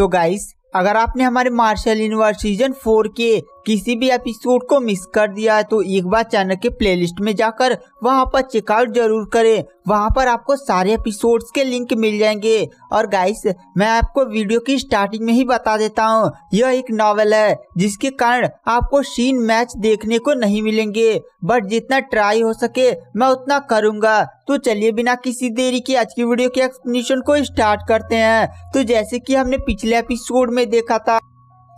तो गाइस अगर आपने हमारे मार्शल यूनिवर्स सीजन फोर के किसी भी एपिसोड को मिस कर दिया है तो एक बार चैनल के प्लेलिस्ट में जाकर वहां पर चेकआउट जरूर करें वहां पर आपको सारे एपिसोड्स के लिंक मिल जाएंगे और गाइस मैं आपको वीडियो की स्टार्टिंग में ही बता देता हूँ यह एक नॉवल है जिसके कारण आपको सीन मैच देखने को नहीं मिलेंगे बट जितना ट्राई हो सके मैं उतना करूँगा तो चलिए बिना किसी देरी के आज की वीडियो के एक्सप्लेनेशन को स्टार्ट करते हैं तो जैसे की हमने पिछले एपिसोड में देखा था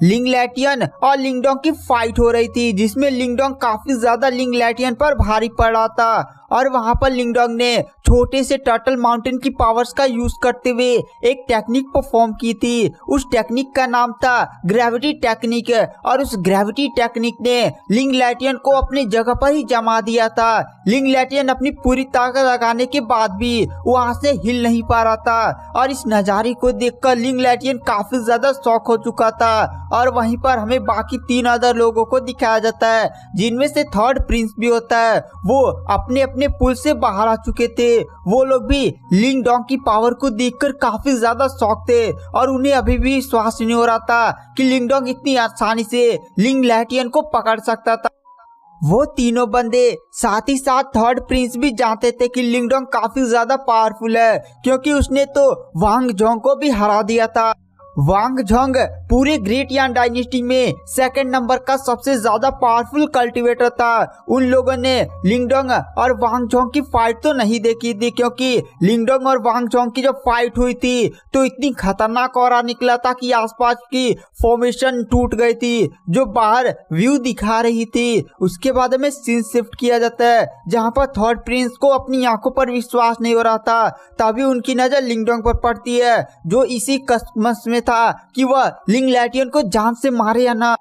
लिंगलैटियन और लिंगडोंग की फाइट हो रही थी जिसमें लिंगडोंग काफी ज्यादा लिंगलैटियन पर भारी पड़ रहा था और वहां पर लिंगडोंग ने छोटे से टर्टल माउंटेन की पावर्स का यूज करते हुए एक टेक्निक परफॉर्म की थी उस टेक्निक का नाम था ग्रेविटी टेक्निक और उस ग्रेविटी टेक्निक ने लिंग लैटियन को अपनी जगह पर ही जमा दिया था लिंग लैटियन अपनी पूरी ताकत लगाने के बाद भी वहां से हिल नहीं पा रहा था और इस नज़ारे को देखकर लिंग लैटियन काफी ज्यादा शौक हो चुका था और वहीं पर हमें बाकी तीन अदर लोगों को दिखाया जाता है जिनमें से थर्ड प्रिंस भी होता है वो अपने अपने अपने पुल से बाहर आ चुके थे वो लोग भी लिंग डोंग की पावर को देखकर काफी ज्यादा शौक थे और उन्हें अभी भी विश्वास नहीं हो रहा था कि लिंग डोंग इतनी आसानी से लिंग लहटियन को पकड़ सकता था वो तीनों बंदे साथ ही साथ थर्ड प्रिंस भी जानते थे कि लिंगडोंग काफी ज्यादा पावरफुल है क्योंकि उसने तो वांग जोंग को भी हरा दिया था झोंग पूरे ग्रेट यान डायनेस्टी में सेकंड नंबर का सबसे ज्यादा पावरफुल कल्टीवेटर था उन लोगों ने लिंगडोंग और वांगझोंग की फाइट तो नहीं देखी थी क्योंकि लिंगडोंग और वांगझोंग की जब फाइट हुई थी तो इतनी खतरनाक और निकला था कि आसपास की फॉर्मेशन टूट गई थी जो बाहर व्यू दिखा रही थी उसके बाद हमें सीन शिफ्ट किया जाता है जहाँ पर थर्ड प्रिंस को अपनी आंखों पर विश्वास नहीं हो रहा था तभी उनकी नजर लिंगडोंग पर पड़ती है जो इसी कस्टमस में था कि वह लिंगलाइटियन को जान से मारे या ना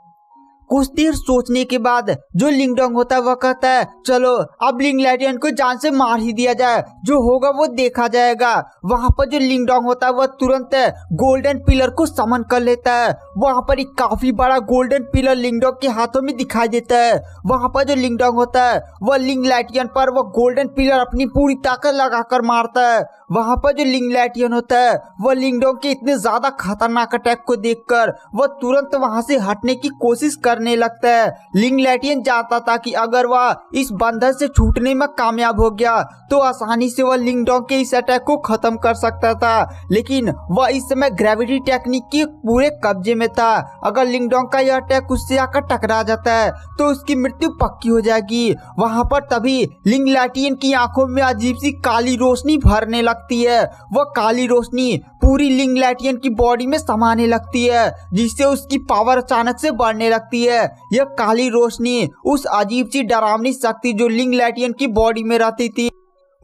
कुछ देर सोचने के बाद जो लिंगडोंग होता है वह कहता है चलो अब लिंगलाइटियन को जान से मार ही दिया जाए जो होगा वो देखा जाएगा वहां पर जो लिंगडोंग होता है वह तुरंत गोल्डन पिलर को समन कर लेता है वहां पर एक काफी बड़ा गोल्डन पिलर लिंगडोंग के हाथों में दिखाई देता है वहां पर जो लिंगडोंग होता है वह लिंगलाइटियन पर वह गोल्डन पिलर अपनी पूरी ताकत लगाकर मारता है वहाँ पर जो लिंगलैटियन होता है वह लिंगडोंग के इतने ज्यादा खतरनाक अटैक को देखकर वह तुरंत वहाँ से हटने की कोशिश करने लगता है लिंगलैटियन जानता था कि अगर वह इस बंधन से छूटने में कामयाब हो गया तो आसानी से वह लिंगडोंग के इस अटैक को खत्म कर सकता था लेकिन वह इस समय ग्रेविटी टेक्निक के पूरे कब्जे में था अगर लिंगडोंग का यह अटैक उससे आकर टकरा जाता है तो उसकी मृत्यु पक्की हो जाएगी वहां पर तभी लिंगलैटियन की आंखों में अजीब सी काली रोशनी भरने लगती लगती है वह काली रोशनी पूरी लिंग लैटियन की बॉडी में समाने लगती है जिससे उसकी पावर अचानक से बढ़ने लगती है यह काली रोशनी उस अजीब सी डरावनी शक्ति जो लिंग लैटियन की बॉडी में रहती थी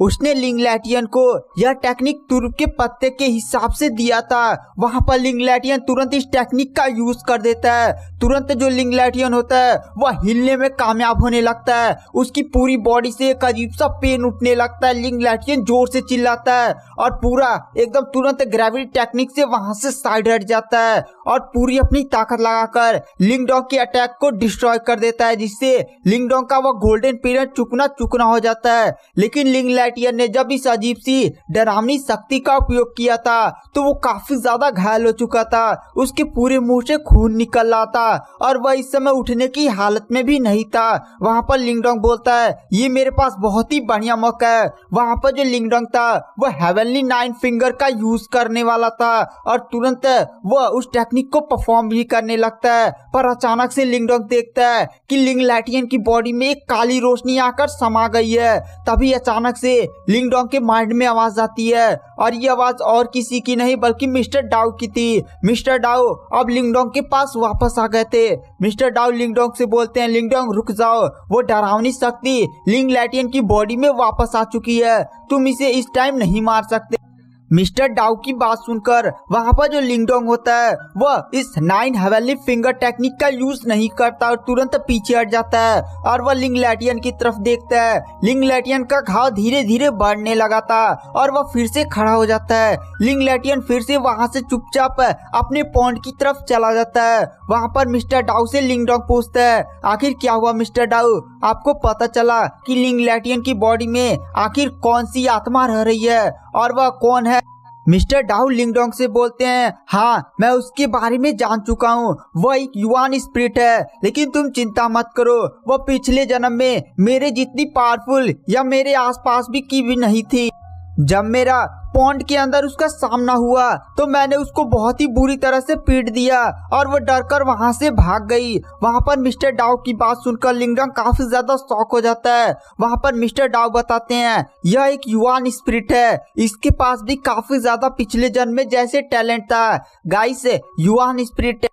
उसने लिंगलैटियन को यह टेक्निक तुर्क के पत्ते के हिसाब से दिया था वहां पर लिंगलैटियन तुरंत इस टेक्निक का यूज कर देता है तुरंत जो लिंगलैटियन होता है वह हिलने में कामयाब होने लगता है उसकी पूरी बॉडी से एक अजीब सा पेन उठने लगता है लिंगलैटियन जोर से चिल्लाता है और पूरा एकदम तुरंत ग्रेविटी टेक्निक से वहां से साइड हट जाता है और पूरी अपनी ताकत लगाकर लिंगडोंग के अटैक को डिस्ट्रॉय कर देता है जिससे लिंगडोंग का वह गोल्डन पीरियड चुकना चुकना हो जाता है लेकिन लिंगलैट बैटियर ने जब इस अजीब सी डरावनी शक्ति का उपयोग किया था तो वो काफी ज्यादा घायल हो चुका था उसके पूरे मुंह से खून निकल रहा था और वह इस समय उठने की हालत में भी नहीं था वहाँ पर लिंगडोंग बोलता है ये मेरे पास बहुत ही बढ़िया मौका है वहाँ पर जो लिंगडोंग था वह हेवनली नाइन फिंगर का यूज करने वाला था और तुरंत वह उस टेक्निक को परफॉर्म भी करने लगता है पर अचानक से लिंगडोंग देखता है कि लिंग लैटियन की बॉडी में एक काली रोशनी आकर समा गई है तभी अचानक से लिंगडोंग के माइंड में आवाज आती है और ये आवाज और किसी की नहीं बल्कि मिस्टर डाउ की थी मिस्टर डाउ अब लिंगडोंग के पास वापस आ गए थे मिस्टर डाउ लिंगडोंग से बोलते हैं लिंगडोंग रुक जाओ वो डरावनी शक्ति लिंग लैटियन की बॉडी में वापस आ चुकी है तुम इसे इस टाइम नहीं मार सकते मिस्टर डाउ की बात सुनकर वहाँ पर जो लिंगडोंग होता है वह इस नाइन हवेली फिंगर टेक्निक का यूज नहीं करता और तुरंत पीछे हट जाता है और वह लिंग लैटियन की तरफ देखता है लिंग लैटियन का घाव धीरे धीरे बढ़ने लगा था और वह फिर से खड़ा हो जाता है लिंग लैटियन फिर से वहाँ से चुपचाप अपने पॉन्ड की तरफ चला जाता है वहाँ पर मिस्टर डाउ से लिंगडोंग पूछता है आखिर क्या हुआ मिस्टर डाउ आपको पता चला की लिंग लैटियन की बॉडी में आखिर कौन सी आत्मा रह रही है और वह कौन है मिस्टर डाउ लिंगडोंग से बोलते हैं हाँ मैं उसके बारे में जान चुका हूँ वह एक युवान स्प्रिट है लेकिन तुम चिंता मत करो वह पिछले जन्म में मेरे जितनी पावरफुल या मेरे आसपास भी की भी नहीं थी जब मेरा पॉन्ड के अंदर उसका सामना हुआ तो मैंने उसको बहुत ही बुरी तरह से पीट दिया और वो डर कर वहां से भाग गई वहां पर मिस्टर डाउ की बात सुनकर लिंगडन काफी ज्यादा शौक हो जाता है वहां पर मिस्टर डाउ बताते हैं यह एक युवान स्पिरिट है इसके पास भी काफी ज्यादा पिछले जन्म में जैसे टैलेंट था गाइस युवान स्पिरिट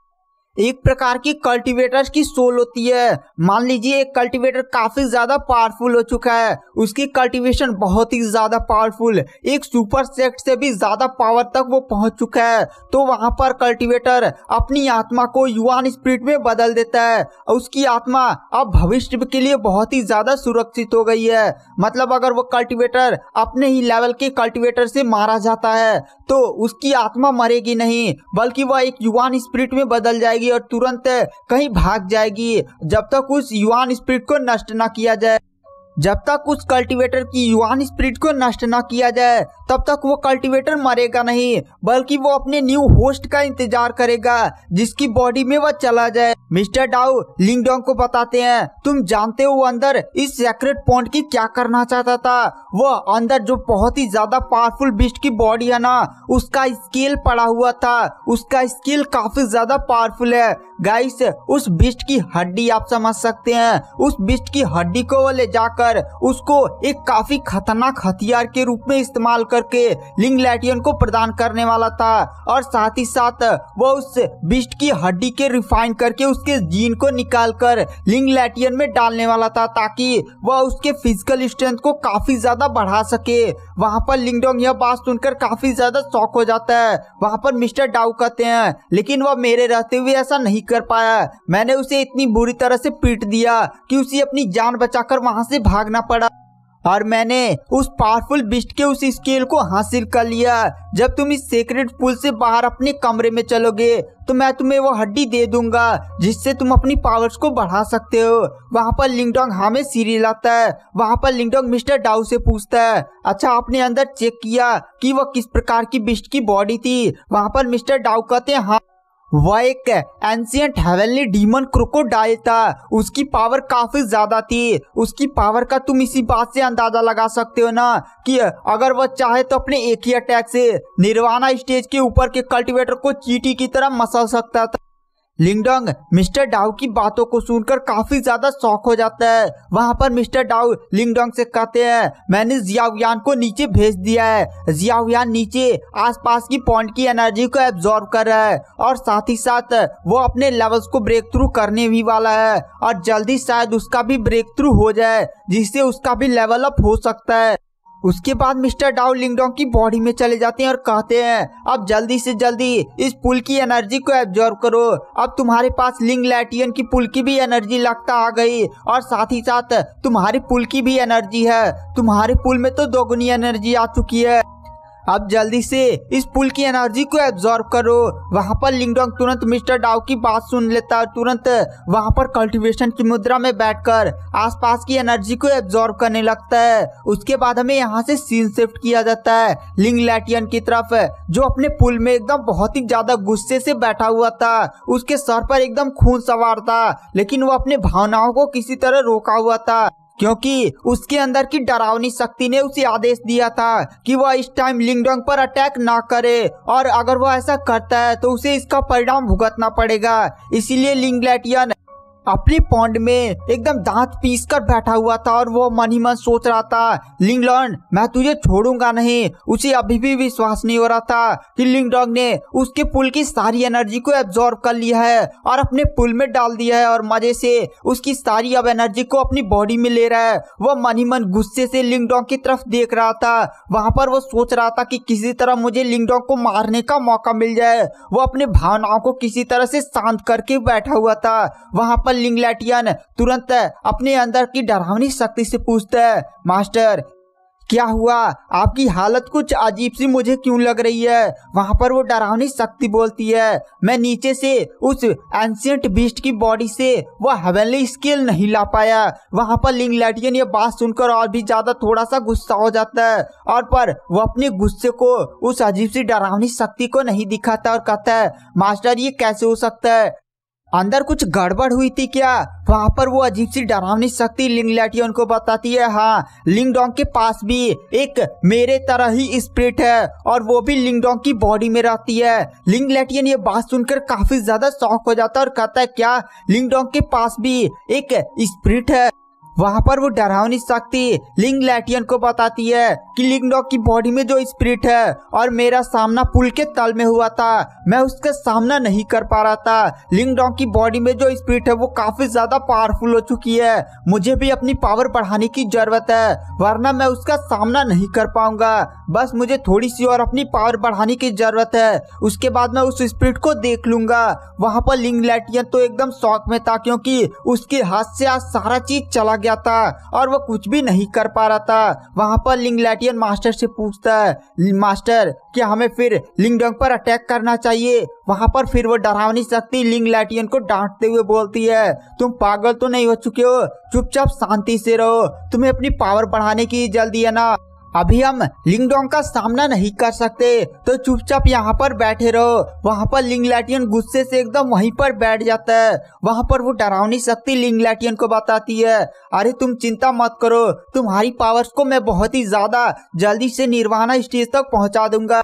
एक प्रकार की कल्टीवेटर की सोल होती है मान लीजिए एक कल्टीवेटर काफी ज्यादा पावरफुल हो चुका है उसकी कल्टीवेशन बहुत ही ज्यादा पावरफुल एक सुपर सेट से भी ज्यादा पावर तक वो पहुंच चुका है तो वहां पर कल्टीवेटर अपनी आत्मा को युवान स्प्रिट में बदल देता है उसकी आत्मा अब भविष्य के लिए बहुत ही ज्यादा सुरक्षित हो गई है मतलब अगर वो कल्टिवेटर अपने ही लेवल के कल्टिवेटर से मारा जाता है तो उसकी आत्मा मरेगी नहीं बल्कि वह एक युवान स्प्रिट में बदल जाएगी जाएगी और तुरंत कहीं भाग जाएगी जब तक उस युवान स्पिरिट को नष्ट न किया जाए जब तक उस कल्टीवेटर की युवान स्प्रिट को नष्ट न किया जाए तब तक वो कल्टीवेटर मरेगा नहीं बल्कि वो अपने न्यू होस्ट का इंतजार करेगा जिसकी बॉडी में वह चला जाए मिस्टर डाउ लिंगडोंग को बताते हैं तुम जानते हो अंदर इस सेक्रेट पॉइंट की क्या करना चाहता था वह अंदर जो बहुत ही ज्यादा पावरफुल बिस्ट की बॉडी है ना उसका स्केल पड़ा हुआ था उसका स्केल काफी ज्यादा पावरफुल है गाइस उस बिस्ट की हड्डी आप समझ सकते हैं उस बिस्ट की हड्डी को ले जाकर उसको एक काफी खतरनाक हथियार के रूप में इस्तेमाल करके लिंग लैटियन को प्रदान करने वाला था और साथ ही साथ वो उस बिस्ट की हड्डी के रिफाइन करके उसके जीन को निकाल कर लिंग लैटियन में डालने वाला था ताकि वह उसके फिजिकल स्ट्रेंथ को काफी ज्यादा बढ़ा सके वहाँ पर लिंगडोंग यह बात सुनकर काफी ज्यादा शौक हो जाता है वहाँ पर मिस्टर डाउ कहते हैं लेकिन वह मेरे रहते हुए ऐसा नहीं कर कर पाया मैंने उसे इतनी बुरी तरह से पीट दिया कि उसे अपनी जान बचाकर वहां से भागना पड़ा और मैंने उस पावरफुल बिस्ट के उस स्केल को हासिल कर लिया जब तुम इस सीक्रेट पुल से बाहर अपने कमरे में चलोगे तो मैं तुम्हें वो हड्डी दे दूंगा जिससे तुम अपनी पावर्स को बढ़ा सकते हो वहाँ पर लिंगडोंग हमें सीरी लाता है वहाँ पर लिंगडोंग मिस्टर डाउ से पूछता है अच्छा आपने अंदर चेक किया कि वह किस प्रकार की बिस्ट की बॉडी थी वहाँ पर मिस्टर डाउ कहते हैं हाँ वह एक एंशियंट हेवनली डीमन क्रोकोडाइल था उसकी पावर काफ़ी ज़्यादा थी उसकी पावर का तुम इसी बात से अंदाज़ा लगा सकते हो ना कि अगर वह चाहे तो अपने एक ही अटैक से निर्वाणा स्टेज के ऊपर के कल्टिवेटर को चीटी की तरह मसल सकता था लिंगडोंग मिस्टर डाउ की बातों को सुनकर काफी ज्यादा शौक हो जाता है वहाँ पर मिस्टर डाउ लिंगडोंग से कहते हैं मैंने जियाउयान को नीचे भेज दिया है जियाउयान नीचे आसपास की पॉइंट की एनर्जी को एब्जॉर्व कर रहा है और साथ ही साथ वो अपने लेवल्स को ब्रेक थ्रू करने भी वाला है और जल्दी शायद उसका भी ब्रेक थ्रू हो जाए जिससे उसका भी लेवल अप हो सकता है उसके बाद मिस्टर डाउ लिंगडोंग की बॉडी में चले जाते हैं और कहते हैं अब जल्दी से जल्दी इस पुल की एनर्जी को एब्जॉर्व करो अब तुम्हारे पास लिंग लैटियन की पुल की भी एनर्जी लगता आ गई और साथ ही साथ तुम्हारे पुल की भी एनर्जी है तुम्हारे पुल में तो दोगुनी एनर्जी आ चुकी है अब जल्दी से इस पुल की एनर्जी को एब्जॉर्ब करो वहाँ पर लिंगडोंग तुरंत मिस्टर डाउ की बात सुन लेता और तुरंत वहाँ पर कल्टीवेशन की मुद्रा में बैठकर आसपास की एनर्जी को एब्जॉर्ब करने लगता है उसके बाद हमें यहाँ से सीन शिफ्ट किया जाता है लिंग लैटियन की तरफ जो अपने पुल में एकदम बहुत ही ज्यादा गुस्से से बैठा हुआ था उसके सर पर एकदम खून सवार था लेकिन वो अपने भावनाओं को किसी तरह रोका हुआ था क्योंकि उसके अंदर की डरावनी शक्ति ने उसे आदेश दिया था कि वह इस टाइम लिंगडोंग पर अटैक ना करे और अगर वह ऐसा करता है तो उसे इसका परिणाम भुगतना पड़ेगा इसीलिए लिंगलेटियन अपने पॉन्ड में एकदम दांत पीस कर बैठा हुआ था और वो मन ही मन सोच रहा था लिंगलॉन्ड मैं तुझे छोड़ूंगा नहीं उसे अभी भी विश्वास नहीं हो रहा था कि लिंगडॉग ने उसके पुल की सारी एनर्जी को एब्जॉर्ब कर लिया है और अपने पुल में डाल दिया है और मजे से उसकी सारी अब एनर्जी को अपनी बॉडी में ले रहा है वो मन ही मन गुस्से से लिंगडॉग की तरफ देख रहा था वहां पर वो सोच रहा था कि किसी तरह मुझे लिंगडॉग को मारने का मौका मिल जाए वो अपनी भावनाओं को किसी तरह से शांत करके बैठा हुआ था वहां पर पर लिंगलैटियन तुरंत अपने अंदर की डरावनी शक्ति से पूछता है मास्टर क्या हुआ आपकी हालत कुछ अजीब सी मुझे क्यों लग रही है वहां पर वो डरावनी शक्ति बोलती है मैं नीचे से उस एंशियंट बीस्ट की बॉडी से वह हवेली स्केल नहीं ला पाया वहां पर लिंगलैटियन ये बात सुनकर और भी ज्यादा थोड़ा सा गुस्सा हो जाता है और पर वो अपने गुस्से को उस अजीब सी डरावनी शक्ति को नहीं दिखाता और कहता है मास्टर ये कैसे हो सकता है अंदर कुछ गड़बड़ हुई थी क्या वहाँ पर वो अजीब सी डरावनी शक्ति लिंग लैटियन को बताती है हाँ लिंगडोंग के पास भी एक मेरे तरह ही स्प्रिट है और वो भी लिंगडोंग की बॉडी में रहती है लिंग लैटियन ये बात सुनकर काफी ज्यादा शौक हो जाता है और कहता है क्या लिंगडोंग के पास भी एक स्प्रिट है वहाँ पर वो डरावनी शक्ति लिंग लैटियन को बताती है कि डॉग की बॉडी में जो स्प्रिट है और मेरा सामना पुल के तल में हुआ था मैं उसका सामना नहीं कर पा रहा था डॉग की बॉडी में जो स्प्रिट है वो काफी ज्यादा पावरफुल हो चुकी है मुझे भी अपनी पावर बढ़ाने की जरूरत है वरना मैं उसका सामना नहीं कर पाऊंगा बस मुझे थोड़ी सी और अपनी पावर बढ़ाने की जरूरत है उसके बाद मैं उस स्प्रिट को देख लूंगा वहाँ पर लिंग लैटियन तो एकदम शौक में था क्योंकि उसके हाथ से आज सारा चीज चला गया था और वो कुछ भी नहीं कर पा रहा था वहां पर लिंगलैटियन मास्टर से पूछता है मास्टर कि हमें फिर लिंगडोंग पर अटैक करना चाहिए वहां पर फिर वो डरावनी शक्ति लिंगलैटियन को डांटते हुए बोलती है तुम पागल तो नहीं हो चुके हो चुपचाप शांति से रहो तुम्हें अपनी पावर बढ़ाने की जल्दी है ना अभी हम लिंगडोंग का सामना नहीं कर सकते तो चुपचाप यहाँ पर बैठे रहो वहाँ पर लिंगलैटियन गुस्से से एकदम वहीं पर बैठ जाता है वहाँ पर वो डरावनी शक्ति लिंगलैटियन को बताती है अरे तुम चिंता मत करो तुम्हारी पावर्स को मैं बहुत ही ज्यादा जल्दी से निर्वाणा स्टेज तक पहुँचा दूंगा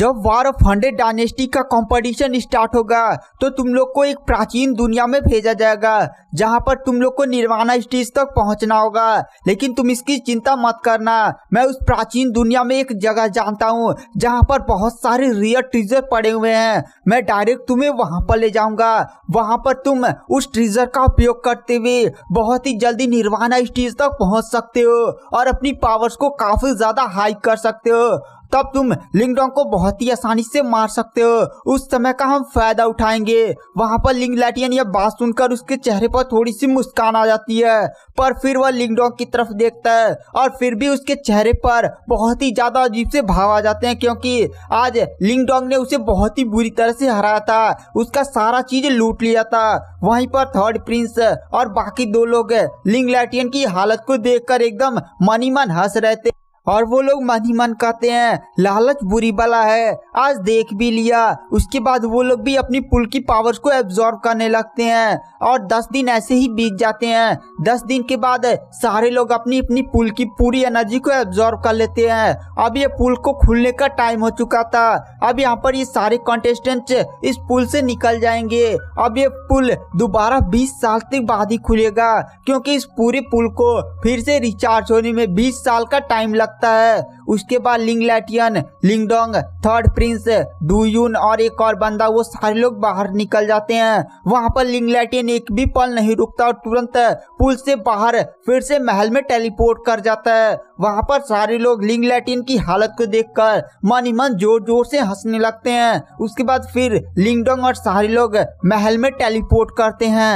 जब वार ऑफ हंड्रेड डायनेस्टी का कंपटीशन स्टार्ट होगा तो तुम लोग को एक प्राचीन दुनिया में भेजा जाएगा जहां पर तुम लोग को निर्वाणा स्टेज तक पहुंचना होगा लेकिन तुम इसकी चिंता मत करना मैं उस प्राचीन दुनिया में एक जगह जानता हूं जहां पर बहुत सारे रियर ट्रीजर पड़े हुए हैं मैं डायरेक्ट तुम्हें वहां पर ले जाऊंगा वहां पर तुम उस ट्रीजर का उपयोग करते हुए बहुत ही जल्दी निर्वाणा स्टेज तक पहुँच सकते हो और अपनी पावर्स को काफी ज्यादा हाई कर सकते हो तब तुम लिंगडोंग को बहुत ही आसानी से मार सकते हो उस समय का हम फायदा उठाएंगे वहां पर लिंग लैटियन यह बात सुनकर उसके चेहरे पर थोड़ी सी मुस्कान आ जाती है पर फिर वह लिंगडोंग की तरफ देखता है और फिर भी उसके चेहरे पर बहुत ही ज्यादा अजीब से भाव आ जाते हैं क्योंकि आज लिंगडोंग ने उसे बहुत ही बुरी तरह से हराया था उसका सारा चीज लूट लिया था वहीं पर थर्ड प्रिंस और बाकी दो लोग लिंग लैटियन की हालत को देखकर एकदम मन हंस रहे थे और वो लोग मन ही मन कहते हैं लालच बुरी बला है आज देख भी लिया उसके बाद वो लोग भी अपनी पुल की पावर्स को एब्जॉर्व करने लगते हैं और दस दिन ऐसे ही बीत जाते हैं दस दिन के बाद सारे लोग अपनी अपनी पुल की पूरी एनर्जी को एब्जॉर्व कर लेते हैं अब ये पुल को खुलने का टाइम हो चुका था अब यहाँ पर ये सारे कॉन्टेस्टेंट इस पुल से निकल जाएंगे अब ये पुल दोबारा बीस साल तक बाद ही खुलेगा क्योंकि इस पूरे पुल को फिर से रिचार्ज होने में बीस साल का टाइम लगता सकता है उसके बाद लिंग लैटियन लिंगडोंग थर्ड प्रिंस डूयून और एक और बंदा वो सारे लोग बाहर निकल जाते हैं वहां पर लिंग लैटियन एक भी पल नहीं रुकता और तुरंत पुल से बाहर फिर से महल में टेलीपोर्ट कर जाता है वहां पर सारे लोग लिंग लैटियन की हालत को देख कर मन ही मन जोर जोर से हंसने लगते हैं उसके बाद फिर लिंगडोंग और सारे लोग महल में टेलीपोर्ट करते हैं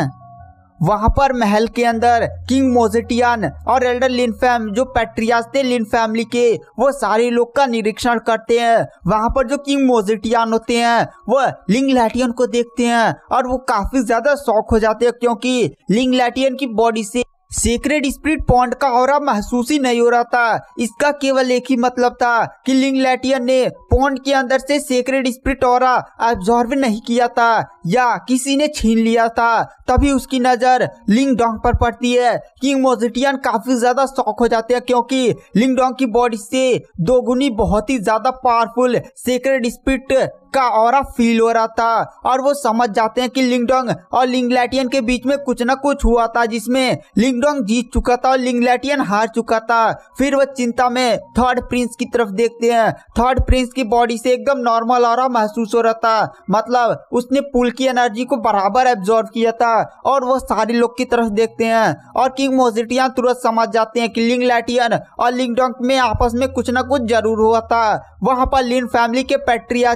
वहां पर महल के अंदर किंग मोजेटियन और एल्डर लिनफैम जो पेट्रियास थे लिन फैमिली के वो सारे लोग का निरीक्षण करते हैं वहां पर जो किंग मोजेटियन होते हैं वो लिंग लैटियन को देखते हैं और वो काफी ज्यादा शौक हो जाते हैं क्योंकि लिंग लैटियन की बॉडी से सेक्रेड स्प्रिट पॉन्ड का और महसूस ही नहीं हो रहा था इसका केवल एक ही मतलब था कि लैटियन ने पॉन्ड के अंदर से सेक्रेड स्प्रिट और एब्जॉर्व नहीं किया था या किसी ने छीन लिया था तभी उसकी नजर लिंगडोंग पर पड़ती है किंग मोजिटियन काफी ज्यादा शौक हो जाते हैं क्योंकि लिंगडोंग की बॉडी से दोगुनी बहुत ही ज्यादा पावरफुल सेक्रेड स्प्रिट का और फील हो रहा था और वो समझ जाते हैं कि लिंगडोंग और लिंगलैटियन के बीच में कुछ ना कुछ हुआ था जिसमें लिंगडोंग जीत चुका था और लिंगलैटियन हार चुका था फिर वो चिंता में थर्ड प्रिंस की तरफ देखते हैं थर्ड प्रिंस की बॉडी से एकदम नॉर्मल और महसूस हो रहा था मतलब उसने पुल की एनर्जी को बराबर एब्जॉर्व किया था और वो सारे लोग की तरफ देखते हैं और किंग मोजिटिया तुरंत समझ जाते हैं कि लिंग लैटियन और लिंगडोंग में आपस में कुछ ना कुछ जरूर हुआ था वहाँ पर लिन फैमिली के पैट्रिया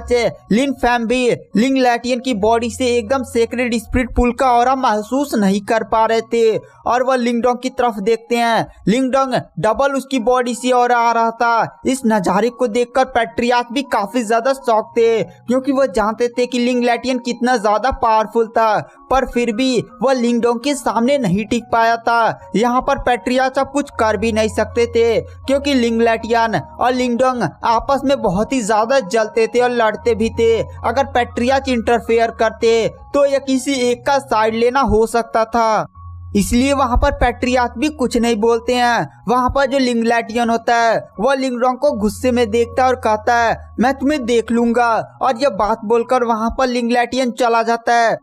लिन फैम्बे लिंग लैटियन की बॉडी से एकदम सेक्रेड स्प्रिट पुल का और महसूस नहीं कर पा रहे थे और वह लिंगडोंग की तरफ देखते हैं लिंगडोंग डबल उसकी बॉडी से और आ रहा था इस नज़ारे को देखकर पैट्रियाक भी काफी ज्यादा शौक थे क्योंकि वह जानते थे कि लिंग लैटियन कितना ज्यादा पावरफुल था पर फिर भी वह लिंगडोंग के सामने नहीं टिक पाया था यहाँ पर पैट्रियाच अब कुछ कर भी नहीं सकते थे क्योंकि लिंग लैटियन और लिंगडोंग आपस में बहुत ही ज्यादा जलते थे और लड़ते भी थे करते अगर पेट्रियाच इंटरफेयर करते तो ये किसी एक का साइड लेना हो सकता था इसलिए वहाँ पर पैट्रियाक भी कुछ नहीं बोलते हैं वहाँ पर जो लिंगलैटियन होता है वह लिंगडोंग को गुस्से में देखता है और कहता है मैं तुम्हें देख लूंगा और यह बात बोलकर वहाँ पर लिंगलैटियन चला जाता है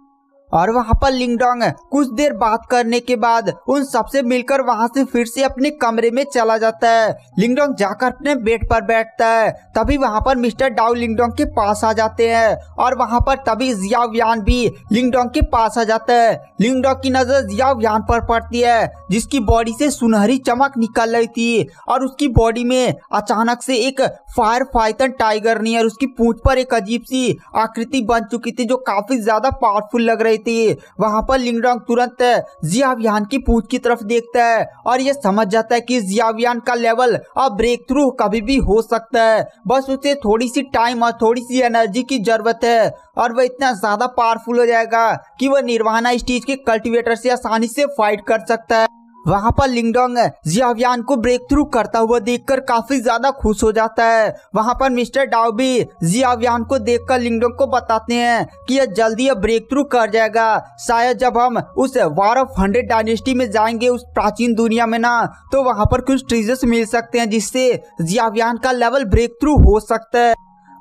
और वहाँ पर लिंगडोंग कुछ देर बात करने के बाद उन सबसे मिलकर वहाँ से फिर से अपने कमरे में चला जाता है लिंगडोंग जाकर अपने बेड पर बैठता है तभी वहाँ पर मिस्टर डाउ लिंगडोंग के पास आ जाते हैं और वहाँ पर तभी जियाव भी लिंगडोंग के पास आ जाता है लिंगडोंग की नजर जियाव पर पड़ती है जिसकी बॉडी से सुनहरी चमक निकल रही थी और उसकी बॉडी में अचानक से एक फायर फाइटर टाइगर नहीं और उसकी पूंछ पर एक अजीब सी आकृति बन चुकी थी जो काफी ज्यादा पावरफुल लग रही गए थे वहाँ पर लिंगडोंग तुरंत जियावियान की पूछ की तरफ देखता है और ये समझ जाता है कि जियावियान का लेवल अब ब्रेक थ्रू कभी भी हो सकता है बस उसे थोड़ी सी टाइम और थोड़ी सी एनर्जी की जरूरत है और वह इतना ज्यादा पावरफुल हो जाएगा कि वह निर्वाहना स्टीज के कल्टिवेटर से आसानी से फाइट कर सकता है वहाँ पर लिंगडोंग जियावियान को ब्रेक थ्रू करता हुआ देखकर काफी ज्यादा खुश हो जाता है वहाँ पर मिस्टर डाउबी जियावियान को देखकर लिंगडोंग को बताते हैं कि यह जल्दी यह ब्रेक थ्रू कर जाएगा शायद जब हम उस वार ऑफ हंड्रेड डायनेस्टी में जाएंगे उस प्राचीन दुनिया में ना तो वहाँ पर कुछ ट्रीजर्स मिल सकते हैं जिससे जियावियान का लेवल ब्रेक थ्रू हो सकता है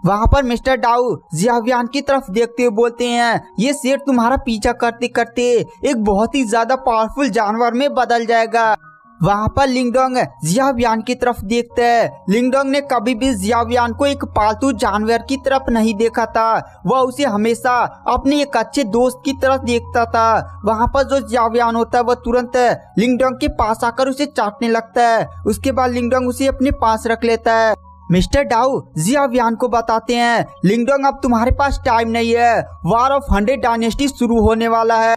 वहाँ पर मिस्टर डाउ जियावियान की तरफ देखते हुए बोलते हैं ये शेर तुम्हारा पीछा करते करते एक बहुत ही ज्यादा पावरफुल जानवर में बदल जाएगा वहाँ पर लिंगडोंग जियावियान की तरफ देखते हैं लिंगडोंग ने कभी भी जियावियान को एक पालतू जानवर की तरफ नहीं देखा था वह उसे हमेशा अपने एक अच्छे दोस्त की तरफ देखता था वहाँ पर जो जियावियान होता है वह तुरंत लिंगडोंग के पास आकर उसे चाटने लगता है उसके बाद लिंगडोंग उसे अपने पास रख लेता है मिस्टर डाउ जी अभियान को बताते हैं लिंगडोंग अब तुम्हारे पास टाइम नहीं है वार ऑफ हंड्रेड डायनेस्टी शुरू होने वाला है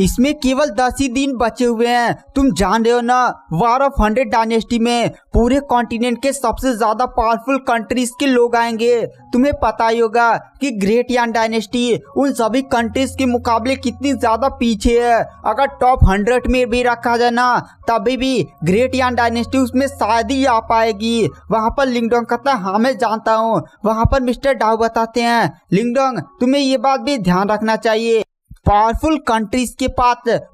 इसमें केवल दस ही दिन बचे हुए हैं तुम जान रहे हो ना वार ऑफ हंड्रेड डायनेस्टी में पूरे कॉन्टिनेंट के सबसे ज्यादा पावरफुल कंट्रीज के लोग आएंगे तुम्हें पता ही होगा कि ग्रेट यान डायनेस्टी उन सभी कंट्रीज के मुकाबले कितनी ज्यादा पीछे है अगर टॉप हंड्रेड में भी रखा जाए ना तभी भी ग्रेट यान डायनेस्टी उसमें शायद ही आ पाएगी वहाँ पर लिंगडोंग कहता है हाँ मैं जानता हूँ वहाँ पर मिस्टर डाउ बताते हैं लिंगडोंग तुम्हें ये बात भी ध्यान रखना चाहिए पावरफुल कंट्रीज के पास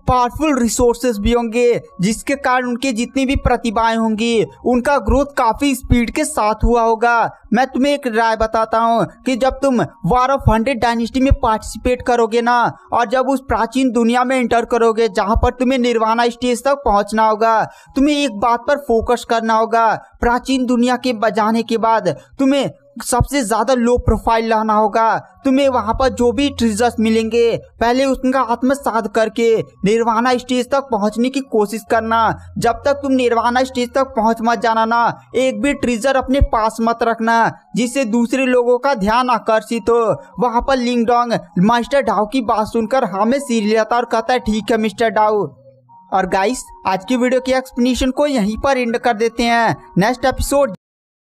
पावरफुल रिसोर्सेस भी होंगे जिसके कारण उनके जितनी भी प्रतिभाएं होंगी उनका ग्रोथ काफी स्पीड के साथ हुआ होगा मैं तुम्हें एक राय बताता हूँ कि जब तुम वार ऑफ हंड्रेड डायनेस्टी में पार्टिसिपेट करोगे ना और जब उस प्राचीन दुनिया में एंटर करोगे जहाँ पर तुम्हें निर्वाणा स्टेज तक पहुँचना होगा तुम्हें एक बात पर फोकस करना होगा प्राचीन दुनिया के बजाने के बाद तुम्हें सबसे ज़्यादा लो प्रोफाइल रहना होगा तुम्हें वहाँ पर जो भी ट्रीजर्स मिलेंगे पहले उसका आत्मसात करके निर्वाणा स्टेज तक पहुँचने की कोशिश करना जब तक तुम निर्वाणा स्टेज तक पहुँच मत जाना ना एक भी ट्रीजर अपने पास मत रखना जिससे दूसरे लोगों का ध्यान आकर्षित हो वहाँ पर डॉन्ग मास्टर डाउ की बात सुनकर हमें सीर लेता और कहता है ठीक है मिस्टर डाउ और गाइस आज की वीडियो की एक्सप्लेनेशन को यहीं पर एंड कर देते हैं नेक्स्ट एपिसोड